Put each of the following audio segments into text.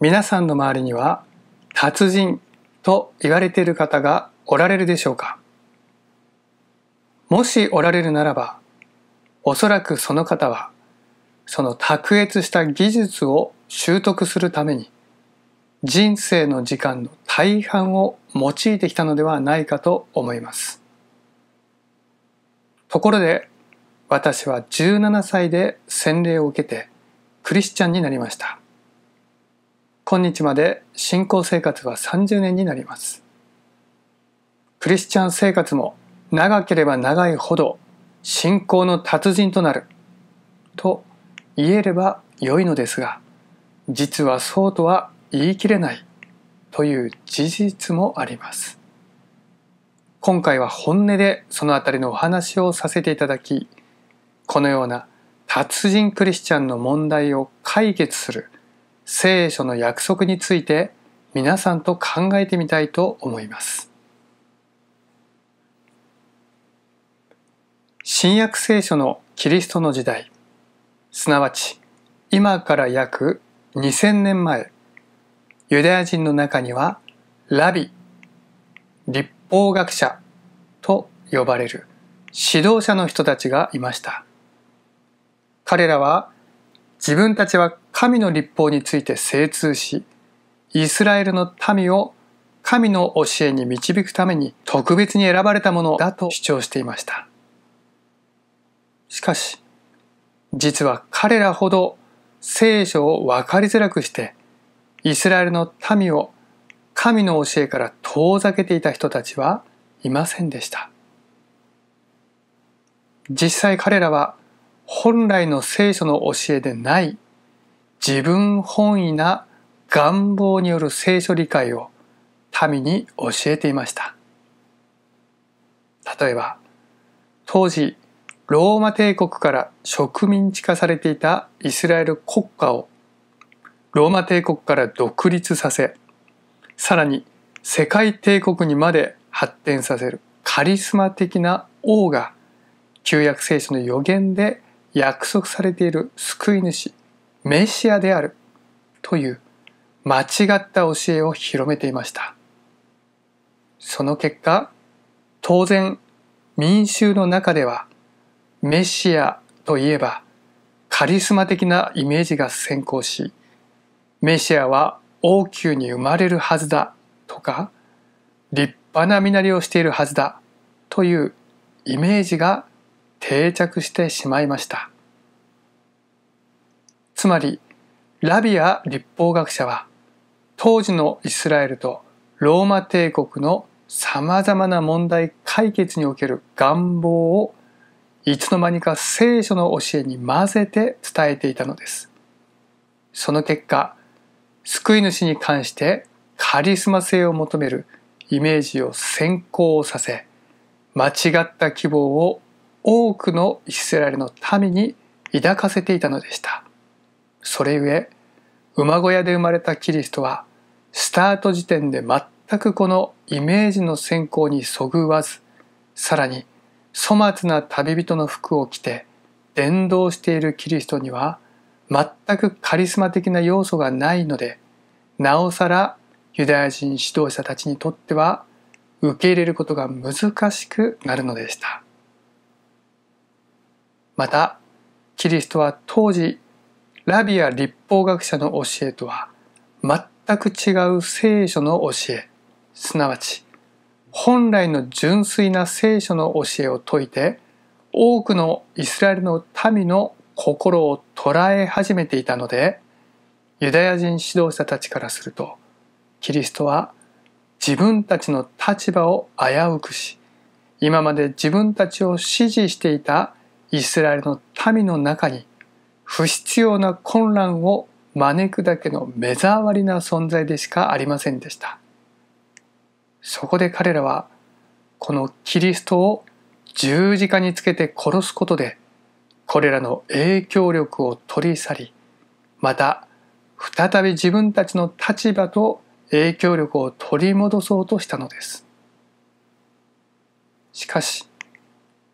皆さんの周りには達人と言われている方がおられるでしょうかもしおられるならば、おそらくその方は、その卓越した技術を習得するために、人生の時間の大半を用いてきたのではないかと思います。ところで、私は17歳で洗礼を受けてクリスチャンになりました。今日まで信仰生活は30年になります。クリスチャン生活も長ければ長いほど信仰の達人となると言えれば良いのですが、実はそうとは言い切れないという事実もあります。今回は本音でそのあたりのお話をさせていただき、このような達人クリスチャンの問題を解決する聖書の約束について皆さんと考えてみたいと思います。新約聖書のキリストの時代、すなわち今から約2000年前、ユダヤ人の中にはラビ、立法学者と呼ばれる指導者の人たちがいました。彼らは自分たちは神の立法について精通し、イスラエルの民を神の教えに導くために特別に選ばれたものだと主張していました。しかし、実は彼らほど聖書を分かりづらくして、イスラエルの民を神の教えから遠ざけていた人たちはいませんでした。実際彼らは本来の聖書の教えでない自分本位な願望による聖書理解を民に教えていました。例えば、当時、ローマ帝国から植民地化されていたイスラエル国家をローマ帝国から独立させ、さらに世界帝国にまで発展させるカリスマ的な王が旧約聖書の予言で約束されている救い主、メシアであるという間違った教えを広めていました。その結果、当然民衆の中ではメシアといえばカリスマ的なイメージが先行し、メシアは王宮に生まれるはずだとか、立派な身なりをしているはずだというイメージが定着してしまいましたつまりラビア立法学者は当時のイスラエルとローマ帝国のさまざまな問題解決における願望をいつの間にか聖書の教えに混ぜて伝えていたのです。その結果、救い主に関してカリスマ性を求めるイメージを先行させ、間違った希望を多くのイスラエルの民に抱かせていたのでした。それゆえ、馬小屋で生まれたキリストは、スタート時点で全くこのイメージの選考にそぐわず、さらに粗末な旅人の服を着て伝道しているキリストには全くカリスマ的な要素がないので、なおさらユダヤ人指導者たちにとっては受け入れることが難しくなるのでした。またキリストは当時ラビア立法学者の教えとは全く違う聖書の教えすなわち本来の純粋な聖書の教えを説いて多くのイスラエルの民の心を捉え始めていたのでユダヤ人指導者たちからするとキリストは自分たちの立場を危うくし今まで自分たちを支持していたイスラエルの民の中に不必要な混乱を招くだけの目障りな存在でしかありませんでしたそこで彼らはこのキリストを十字架につけて殺すことでこれらの影響力を取り去りまた再び自分たちの立場と影響力を取り戻そうとしたのですしかし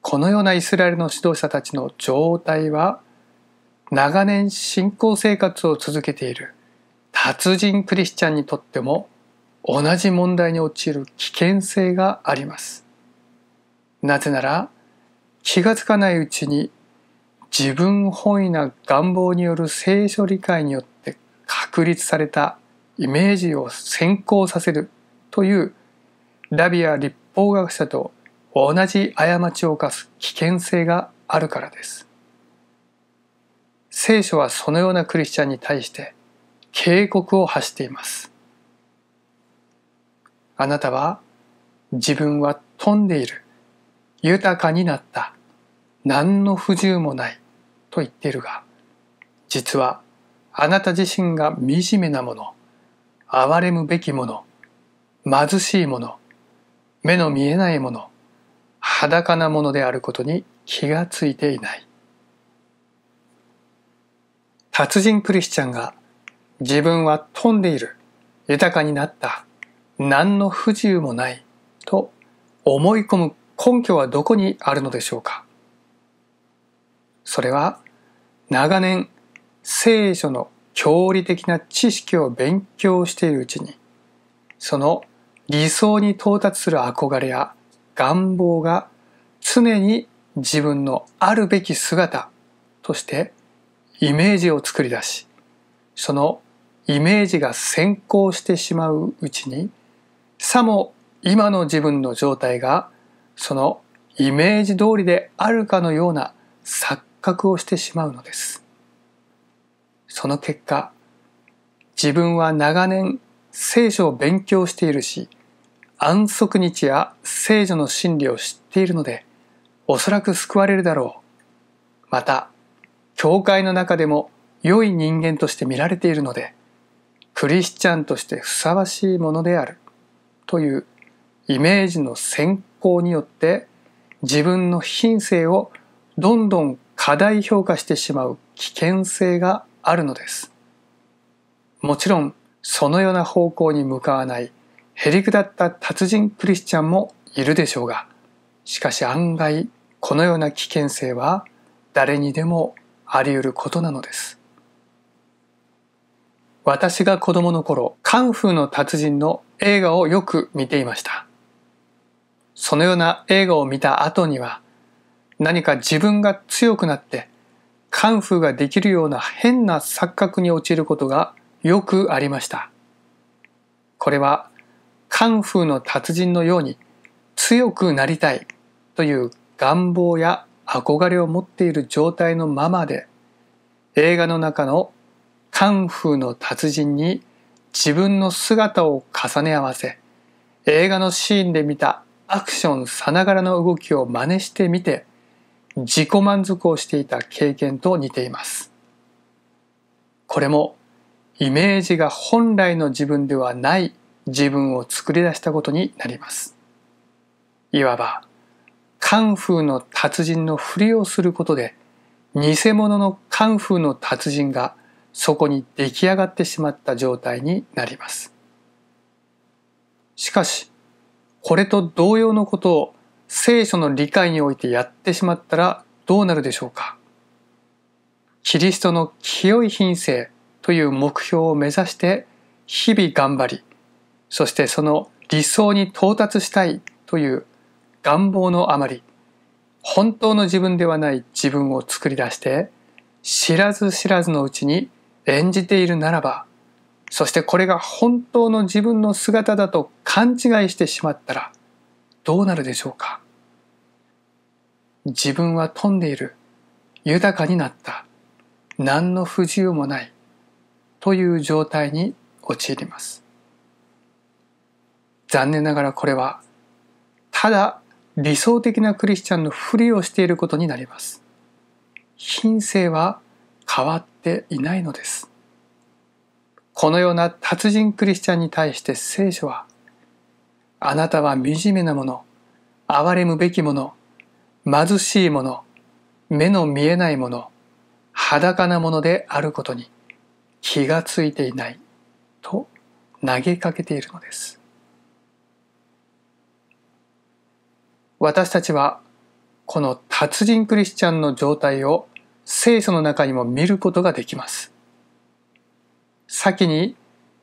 このようなイスラエルの指導者たちの状態は長年信仰生活を続けている達人クリスチャンにとっても同じ問題に陥る危険性があります。なぜなら気がつかないうちに自分本位な願望による聖書理解によって確立されたイメージを先行させるというラビア立法学者と同じ過ちを犯す危険性があるからです。聖書はそのようなクリスチャンに対して警告を発しています。あなたは自分は富んでいる、豊かになった、何の不自由もないと言っているが、実はあなた自身が惨めなもの、憐れむべきもの、貧しいもの、目の見えないもの、裸なものであることに気がついていない。達人クリスチャンが自分は富んでいる、豊かになった、何の不自由もないと思い込む根拠はどこにあるのでしょうかそれは長年聖書の教理的な知識を勉強しているうちにその理想に到達する憧れや願望が常に自分のあるべき姿としてイメージを作り出し、そのイメージが先行してしまううちに、さも今の自分の状態がそのイメージ通りであるかのような錯覚をしてしまうのです。その結果、自分は長年聖書を勉強しているし、安息日や聖女の真理を知っているので、おそらく救われるだろう。また、教会の中でも良い人間として見られているので、クリスチャンとしてふさわしいものである。というイメージの先行によって自分の品性をどんどん過大評価してしまう危険性があるのです。もちろんそのような方向に向かわないへりくだった達人クリスチャンもいるでしょうが、しかし案外、このような危険性は誰にでもあり得ることなのです。私が子供の頃、カンフーの達人の映画をよく見ていました。そのような映画を見た後には、何か自分が強くなって、カンフーができるような変な錯覚に陥ることがよくありました。これはカンフーの達人のように強くなりたいという願望や憧れを持っている状態のままで映画の中のカンフーの達人に自分の姿を重ね合わせ映画のシーンで見たアクションさながらの動きを真似してみて自己満足をしていた経験と似ていますこれもイメージが本来の自分ではない自分を作り出したことになります。いわば、カンフーの達人のふりをすることで、偽物のカンフーの達人がそこに出来上がってしまった状態になります。しかし、これと同様のことを聖書の理解においてやってしまったらどうなるでしょうかキリストの清い品性という目標を目指して日々頑張り、そしてその理想に到達したいという願望のあまり本当の自分ではない自分を作り出して知らず知らずのうちに演じているならばそしてこれが本当の自分の姿だと勘違いしてしまったらどうなるでしょうか自分は富んでいる豊かになった何の不自由もないという状態に陥ります残念ながらこれはただ理想的なクリスチャンのふりをしていることになります。品性は変わっていないのです。このような達人クリスチャンに対して聖書は、あなたは惨めなもの、憐れむべきもの、貧しいもの、目の見えないもの、裸なものであることに気がついていないと投げかけているのです。私たちはこの達人クリスチャンの状態を聖書の中にも見ることができます。先に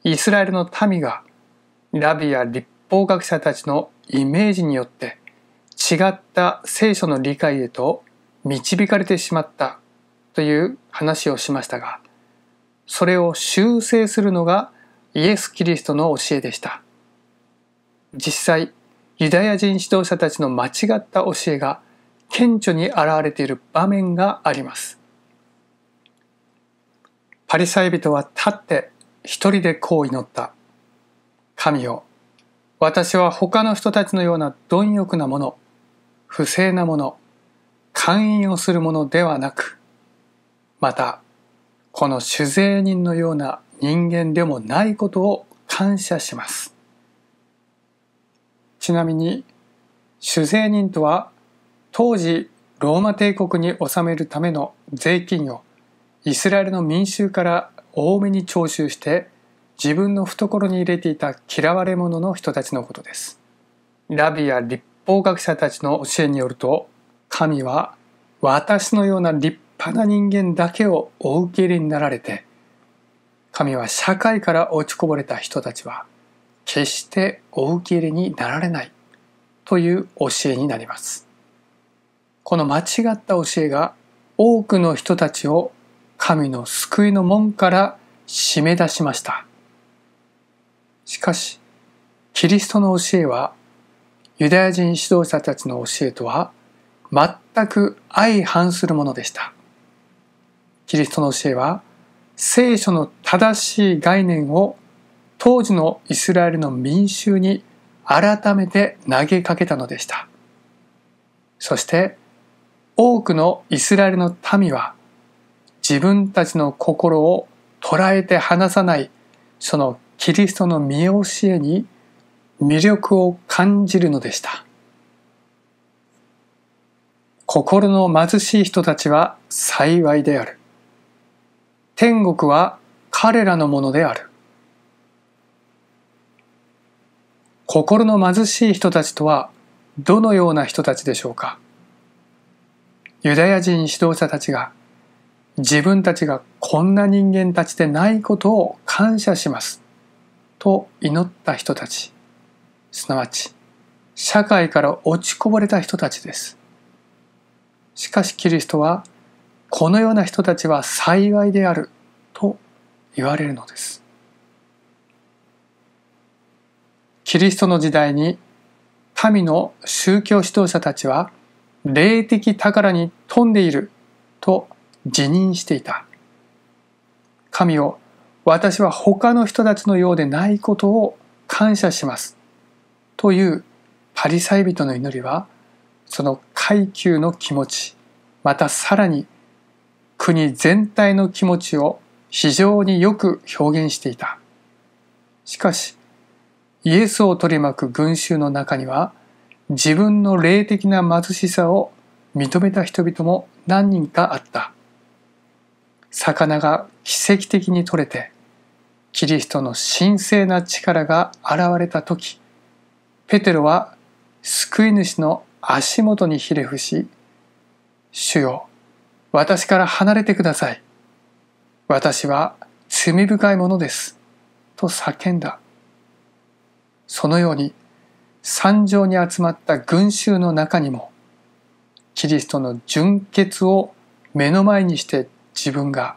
イスラエルの民がラビや立法学者たちのイメージによって違った聖書の理解へと導かれてしまったという話をしましたがそれを修正するのがイエス・キリストの教えでした実際ユダヤ人指導者たちの間違った教えが顕著に現れている場面があります。パリサイ人は立って一人でこう祈った。神よ、私は他の人たちのような貪欲なもの、不正なもの、勧誘をするものではなく、また、この酒税人のような人間でもないことを感謝します。ちなみに主税人とは当時ローマ帝国に納めるための税金をイスラエルの民衆から多めに徴収して自分の懐に入れていた嫌われ者の人たちのことです。ラビや立法学者たちの教えによると神は私のような立派な人間だけをお受け入れになられて神は社会から落ちこぼれた人たちは決してお受け入れになられないという教えになります。この間違った教えが多くの人たちを神の救いの門から締め出しました。しかし、キリストの教えはユダヤ人指導者たちの教えとは全く相反するものでした。キリストの教えは聖書の正しい概念を当時のイスラエルの民衆に改めて投げかけたのでした。そして多くのイスラエルの民は自分たちの心を捉えて離さないそのキリストの見教えに魅力を感じるのでした。心の貧しい人たちは幸いである。天国は彼らのものである。心の貧しい人たちとはどのような人たちでしょうかユダヤ人指導者たちが自分たちがこんな人間たちでないことを感謝しますと祈った人たちすなわち社会から落ちこぼれた人たちですしかしキリストはこのような人たちは幸いであると言われるのですキリストの時代に神の宗教指導者たちは霊的宝に富んでいると自認していた。神を私は他の人たちのようでないことを感謝します。というパリサイ人の祈りはその階級の気持ちまたさらに国全体の気持ちを非常によく表現していた。しかしイエスを取り巻く群衆の中には自分の霊的な貧しさを認めた人々も何人かあった。魚が奇跡的に取れてキリストの神聖な力が現れた時ペテロは救い主の足元にひれ伏し「主よ私から離れてください私は罪深いものです」と叫んだ。そのように山上に集まった群衆の中にもキリストの純潔を目の前にして自分が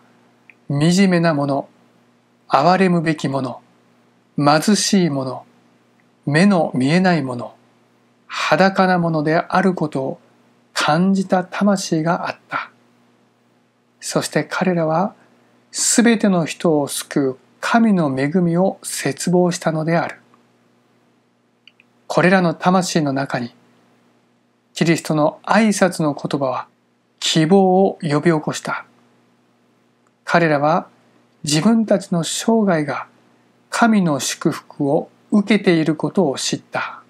惨めなもの憐れむべきもの貧しいもの目の見えないもの裸なものであることを感じた魂があったそして彼らはすべての人を救う神の恵みを絶望したのであるこれらの魂の中にキリストの挨拶の言葉は希望を呼び起こした彼らは自分たちの生涯が神の祝福を受けていることを知った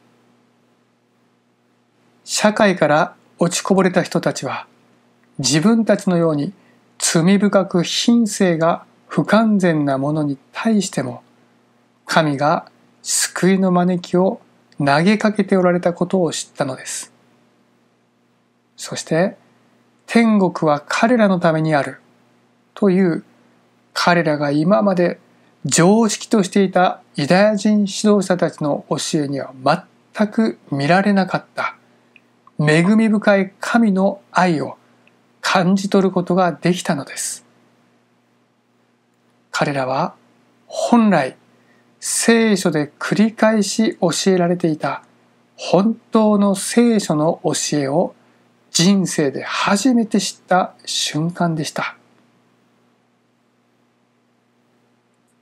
社会から落ちこぼれた人たちは自分たちのように罪深く品性が不完全なものに対しても神が救いの招きを投げかけておられたことを知ったのです。そして天国は彼らのためにあるという彼らが今まで常識としていたユダヤ人指導者たちの教えには全く見られなかった恵み深い神の愛を感じ取ることができたのです。彼らは本来聖書で繰り返し教えられていた本当の聖書の教えを人生で初めて知った瞬間でした。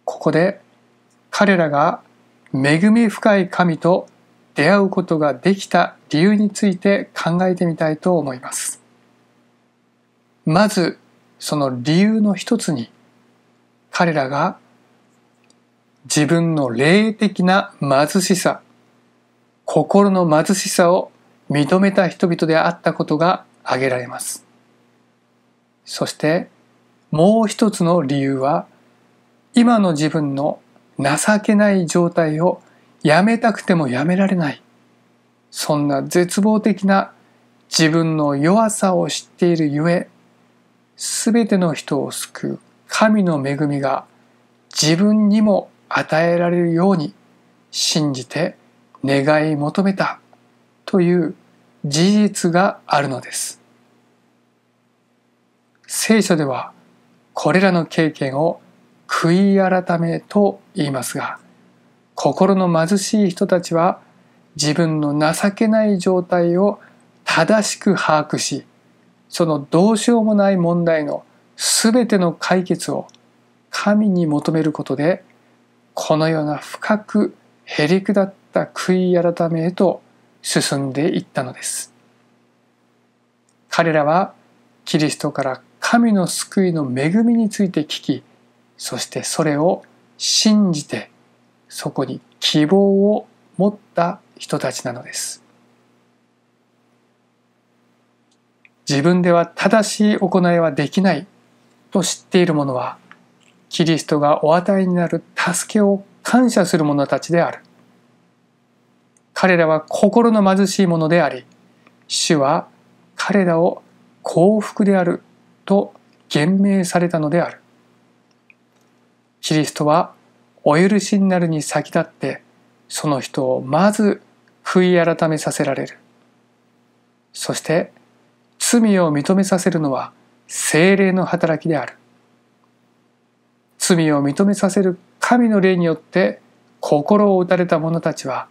ここで彼らが恵み深い神と出会うことができた理由について考えてみたいと思います。まずその理由の一つに彼らが自分の霊的な貧しさ、心の貧しさを認めた人々であったことが挙げられます。そしてもう一つの理由は今の自分の情けない状態をやめたくてもやめられないそんな絶望的な自分の弱さを知っているゆえべての人を救う神の恵みが自分にも与えられるように信じて願い求めたという事実があるのです。聖書ではこれらの経験を悔い改めと言いますが心の貧しい人たちは自分の情けない状態を正しく把握しそのどうしようもない問題の全ての解決を神に求めることでこのような深くへりくだった悔い改めへと進んでいったのです。彼らはキリストから神の救いの恵みについて聞き、そしてそれを信じて、そこに希望を持った人たちなのです。自分では正しい行いはできないと知っている者は、キリストがお与えになる助けを感謝する者たちである。彼らは心の貧しい者であり、主は彼らを幸福であると言明されたのである。キリストはお許しになるに先立ってその人をまず悔い改めさせられる。そして罪を認めさせるのは精霊の働きである。罪を認めさせる神の霊によって心を打たれた者たちは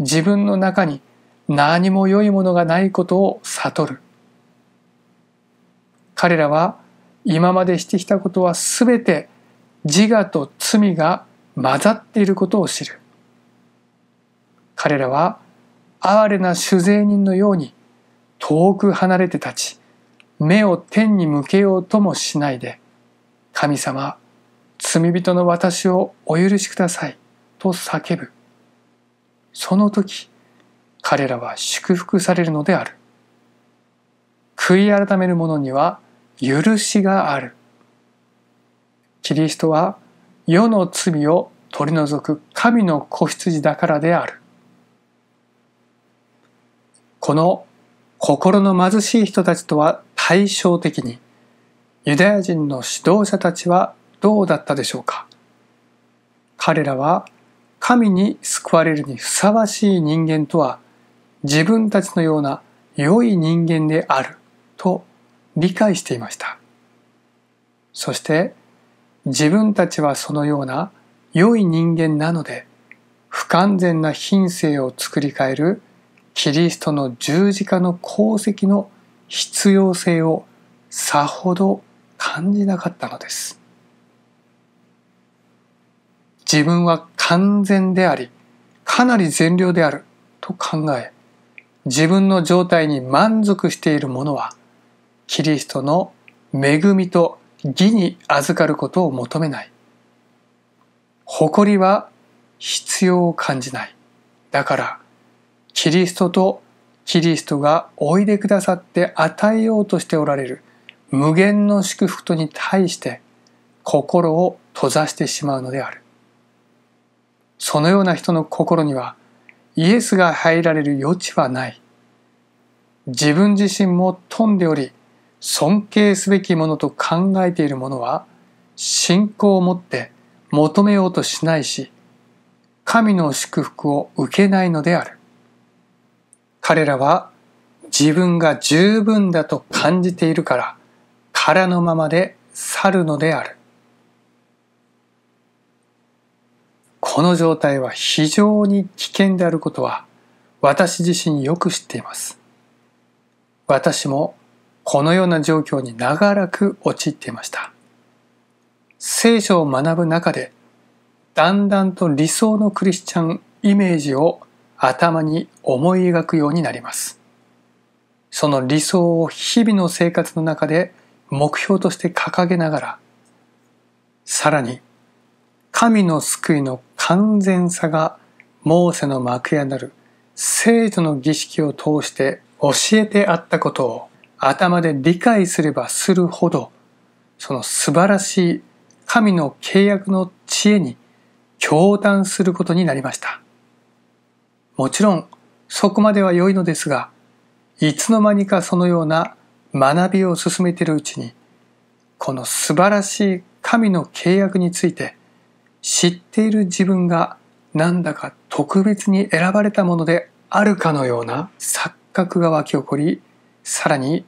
自分の中に何も良いものがないことを悟る彼らは今までしてきたことは全て自我と罪が混ざっていることを知る彼らは哀れな主税人のように遠く離れて立ち目を天に向けようともしないで神様罪人の私をお許しくださいと叫ぶその時彼らは祝福されるのである悔い改める者には許しがあるキリストは世の罪を取り除く神の子羊だからであるこの心の貧しい人たちとは対照的にユダヤ人の指導者たちはどうだったでしょうか彼らは神に救われるにふさわしい人間とは自分たちのような良い人間であると理解していました。そして自分たちはそのような良い人間なので不完全な品性を作り変えるキリストの十字架の功績の必要性をさほど感じなかったのです。自分は完全であり、かなり善良であると考え、自分の状態に満足しているものは、キリストの恵みと義に預かることを求めない。誇りは必要を感じない。だから、キリストとキリストがおいでくださって与えようとしておられる無限の祝福とに対して心を閉ざしてしまうのである。そのような人の心にはイエスが入られる余地はない。自分自身も富んでおり、尊敬すべきものと考えているものは、信仰を持って求めようとしないし、神の祝福を受けないのである。彼らは自分が十分だと感じているから、空のままで去るのである。この状態は非常に危険であることは私自身よく知っています。私もこのような状況に長らく陥っていました。聖書を学ぶ中でだんだんと理想のクリスチャンイメージを頭に思い描くようになります。その理想を日々の生活の中で目標として掲げながら、さらに神の救いの完全さがモーセの幕屋なる聖女の儀式を通して教えてあったことを頭で理解すればするほどその素晴らしい神の契約の知恵に共嘆することになりました。もちろんそこまでは良いのですがいつの間にかそのような学びを進めているうちにこの素晴らしい神の契約について知っている自分がなんだか特別に選ばれたものであるかのような錯覚が湧き起こり、さらに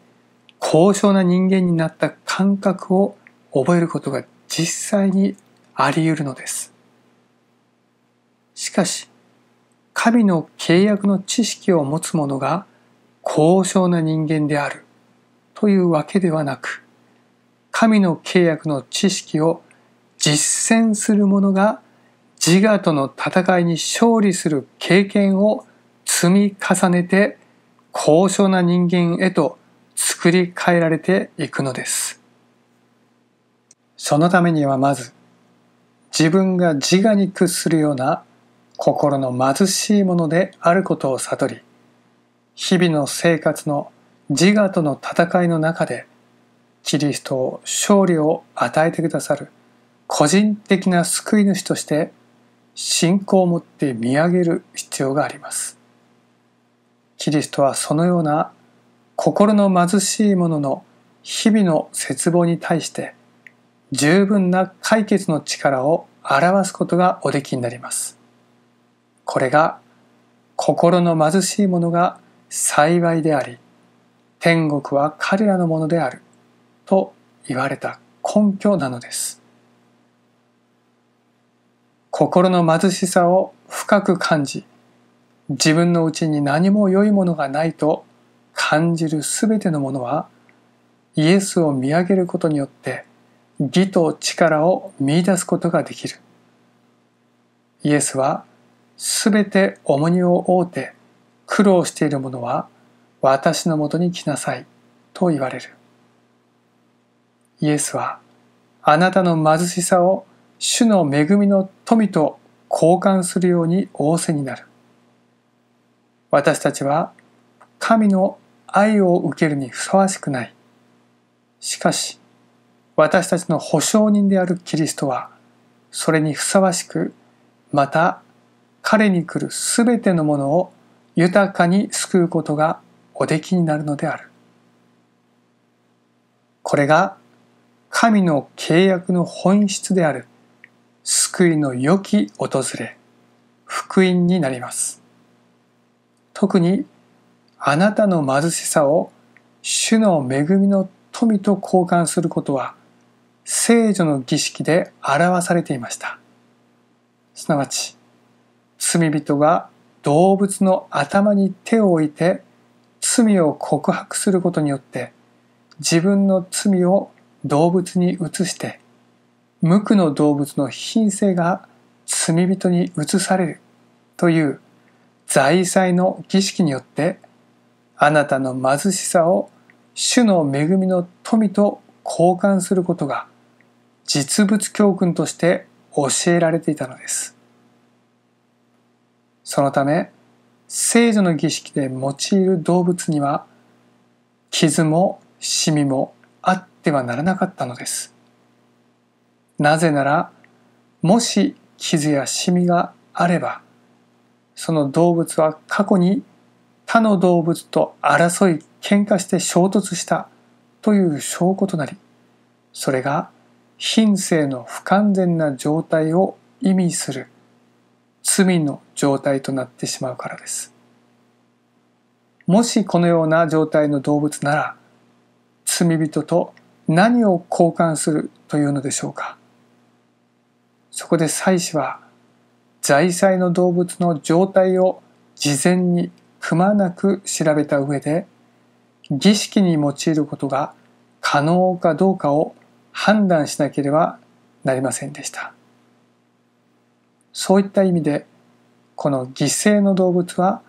高尚な人間になった感覚を覚えることが実際にあり得るのです。しかし、神の契約の知識を持つ者が高尚な人間であるというわけではなく、神の契約の知識を実践する者が自我との戦いに勝利する経験を積み重ねて高尚な人間へと作り変えられていくのです。そのためにはまず自分が自我に屈するような心の貧しいものであることを悟り日々の生活の自我との戦いの中でキリストを勝利を与えてくださる個人的な救い主として信仰を持って見上げる必要があります。キリストはそのような心の貧しい者の日々の絶望に対して十分な解決の力を表すことがおできになります。これが心の貧しい者が幸いであり、天国は彼らのものであると言われた根拠なのです。心の貧しさを深く感じ自分のうちに何も良いものがないと感じるすべてのものはイエスを見上げることによって義と力を見出すことができるイエスはすべて重荷を負うて苦労しているものは私のもとに来なさいと言われるイエスはあなたの貧しさを主の恵みの富と交換するように仰せになる。私たちは神の愛を受けるにふさわしくない。しかし、私たちの保証人であるキリストは、それにふさわしく、また彼に来るすべてのものを豊かに救うことがおできになるのである。これが神の契約の本質である。救いの良き訪れ、福音になります。特に、あなたの貧しさを主の恵みの富と交換することは、聖女の儀式で表されていました。すなわち、罪人が動物の頭に手を置いて罪を告白することによって自分の罪を動物に移して無垢の動物の品性が罪人に移されるという財祭の儀式によってあなたの貧しさを主の恵みの富と交換することが実物教訓として教えられていたのです。そのため聖女の儀式で用いる動物には傷もシミもあってはならなかったのです。なぜならもし傷やシミがあればその動物は過去に他の動物と争い喧嘩して衝突したという証拠となりそれが品性の不完全な状態を意味する罪の状態となってしまうからです。もしこのような状態の動物なら罪人と何を交換するというのでしょうかそこで祭司は在祭の動物の状態を事前にくまなく調べた上で儀式に用いることが可能かどうかを判断しなければなりませんでしたそういった意味でこの犠牲の動物は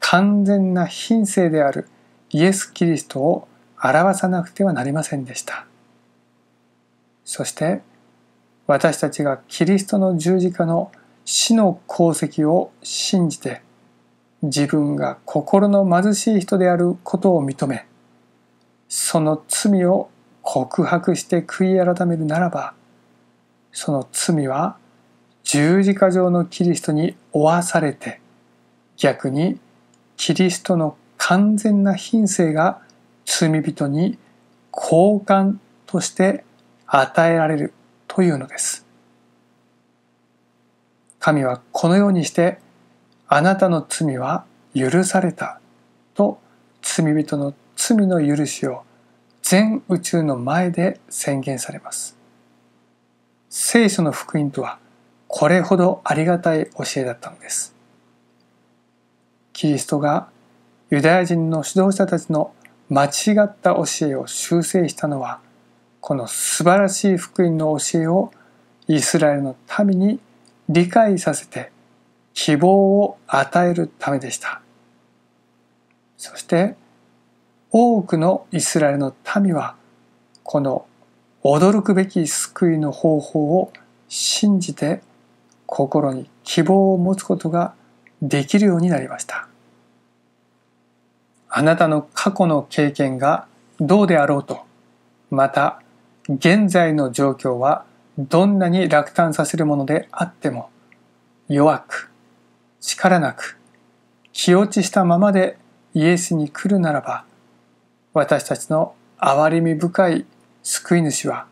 完全な品性であるイエス・キリストを表さなくてはなりませんでしたそして「私たちがキリストの十字架の死の功績を信じて自分が心の貧しい人であることを認めその罪を告白して悔い改めるならばその罪は十字架上のキリストに負わされて逆にキリストの完全な品性が罪人に交換として与えられるというのです。神はこのようにしてあなたの罪は許されたと罪人の罪の許しを全宇宙の前で宣言されます。聖書の福音とはこれほどありがたい教えだったのです。キリストがユダヤ人の指導者たちの間違った教えを修正したのはこの素晴らしい福音の教えをイスラエルの民に理解させて希望を与えるためでしたそして多くのイスラエルの民はこの驚くべき救いの方法を信じて心に希望を持つことができるようになりましたあなたの過去の経験がどうであろうとまた現在の状況はどんなに落胆させるものであっても弱く力なく気落ちしたままでイエスに来るならば私たちの憐れみ深い救い主は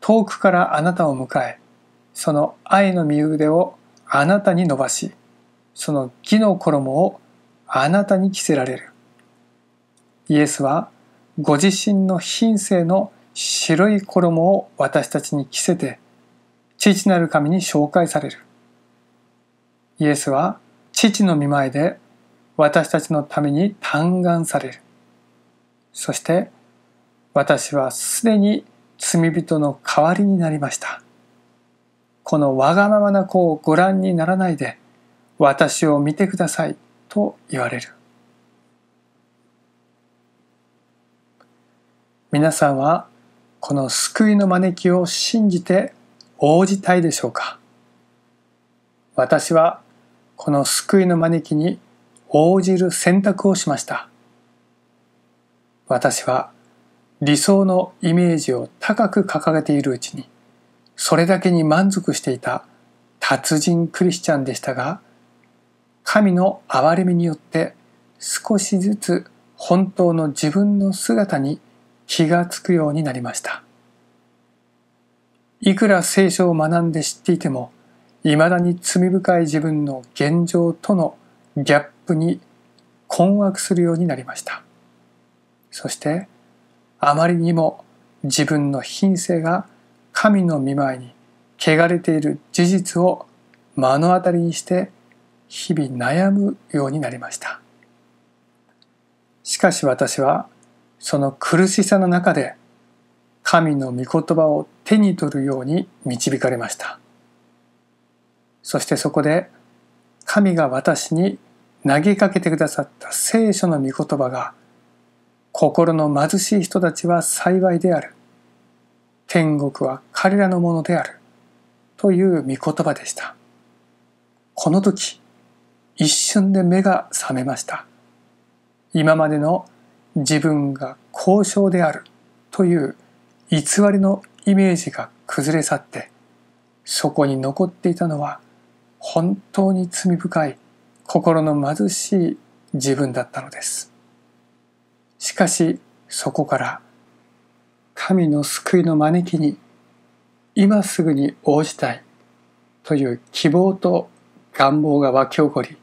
遠くからあなたを迎えその愛の身腕をあなたに伸ばしその義の衣をあなたに着せられるイエスはご自身の品性の白い衣を私たちに着せて父なる神に紹介されるイエスは父の見舞いで私たちのために嘆願されるそして私はすでに罪人の代わりになりましたこのわがままな子をご覧にならないで私を見てくださいと言われる皆さんはこの救いの招きを信じて応じたいでしょうか私はこの救いの招きに応じる選択をしました。私は理想のイメージを高く掲げているうちに、それだけに満足していた達人クリスチャンでしたが、神の憐れみによって少しずつ本当の自分の姿に気がつくようになりました。いくら聖書を学んで知っていても、未だに罪深い自分の現状とのギャップに困惑するようになりました。そして、あまりにも自分の品性が神の見舞いに汚れている事実を目の当たりにして日々悩むようになりました。しかし私はその苦しさの中で神の御言葉を手に取るように導かれましたそしてそこで神が私に投げかけてくださった聖書の御言葉が心の貧しい人たちは幸いである天国は彼らのものであるという御言葉でしたこの時一瞬で目が覚めました今までの自分が交渉であるという偽りのイメージが崩れ去ってそこに残っていたのは本当に罪深い心の貧しい自分だったのですしかしそこから神の救いの招きに今すぐに応じたいという希望と願望が湧き起こり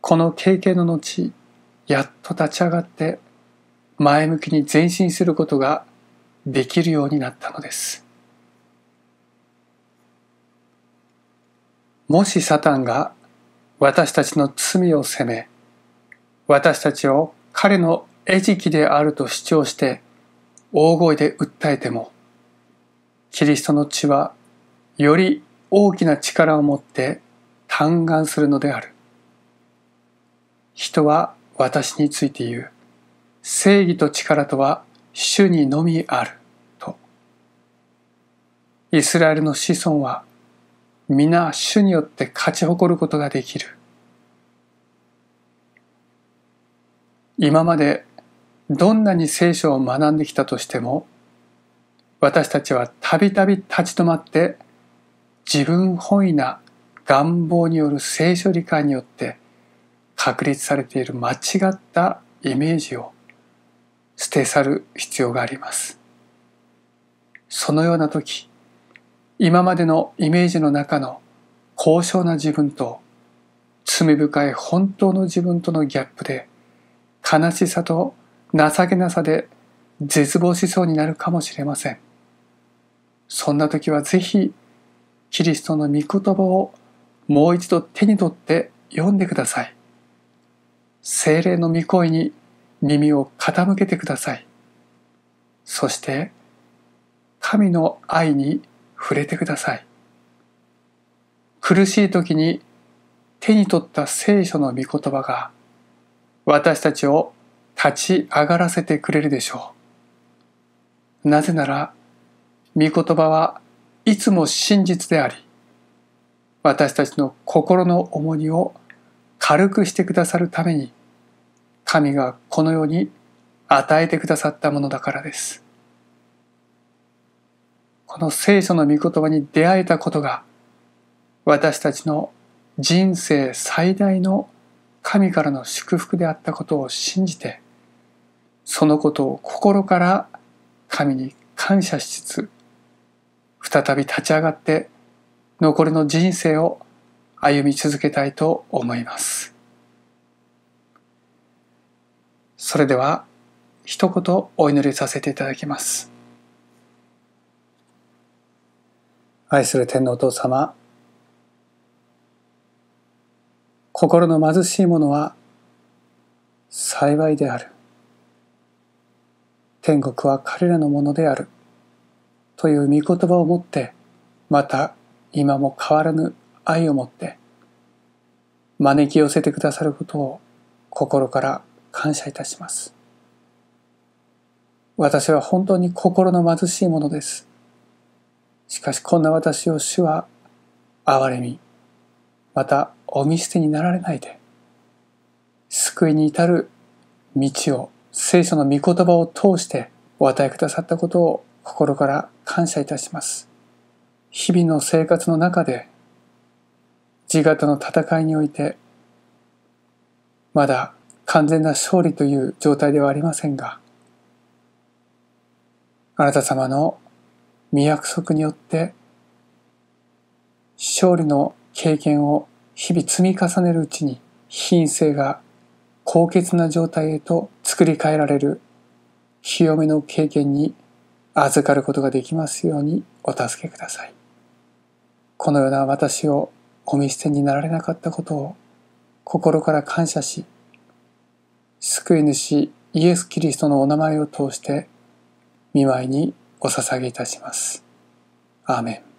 この経験の後やっと立ち上がって前向きに前進することができるようになったのですもしサタンが私たちの罪を責め私たちを彼の餌食であると主張して大声で訴えてもキリストの血はより大きな力を持って嘆願するのである人は私について言う。正義と力とは主にのみある。と。イスラエルの子孫は皆主によって勝ち誇ることができる。今までどんなに聖書を学んできたとしても私たちはたびたび立ち止まって自分本位な願望による聖書理解によって確立されている間違ったイメージを捨て去る必要があります。そのような時、今までのイメージの中の高尚な自分と罪深い本当の自分とのギャップで悲しさと情けなさで絶望しそうになるかもしれません。そんな時はぜひキリストの御言葉をもう一度手に取って読んでください。精霊の御声に耳を傾けてください。そして神の愛に触れてください。苦しい時に手に取った聖書の御言葉が私たちを立ち上がらせてくれるでしょう。なぜなら、御言葉はいつも真実であり、私たちの心の重荷を軽くしてくださるために神がこの世に与えてくださったものだからです。この聖書の御言葉に出会えたことが私たちの人生最大の神からの祝福であったことを信じてそのことを心から神に感謝しつつ再び立ち上がって残りの人生を歩み続けたいと思います。それでは一言お祈りさせていただきます。愛する天皇お父様、心の貧しい者は幸いである。天国は彼らのものである。という御言葉を持って、また今も変わらぬ愛を持って、招き寄せてくださることを心から感謝いたします。私は本当に心の貧しいものです。しかしこんな私を主は憐れみ、またお見捨てになられないで、救いに至る道を、聖書の御言葉を通してお与えくださったことを心から感謝いたします。日々の生活の中で、自我との戦いにおいて、まだ完全な勝利という状態ではありませんが、あなた様の御約束によって、勝利の経験を日々積み重ねるうちに、品性が高潔な状態へと作り変えられる清めの経験に預かることができますようにお助けください。このような私をお見捨てになられなかったことを心から感謝し、救い主イエス・キリストのお名前を通して見舞いにお捧げいたします。アーメン。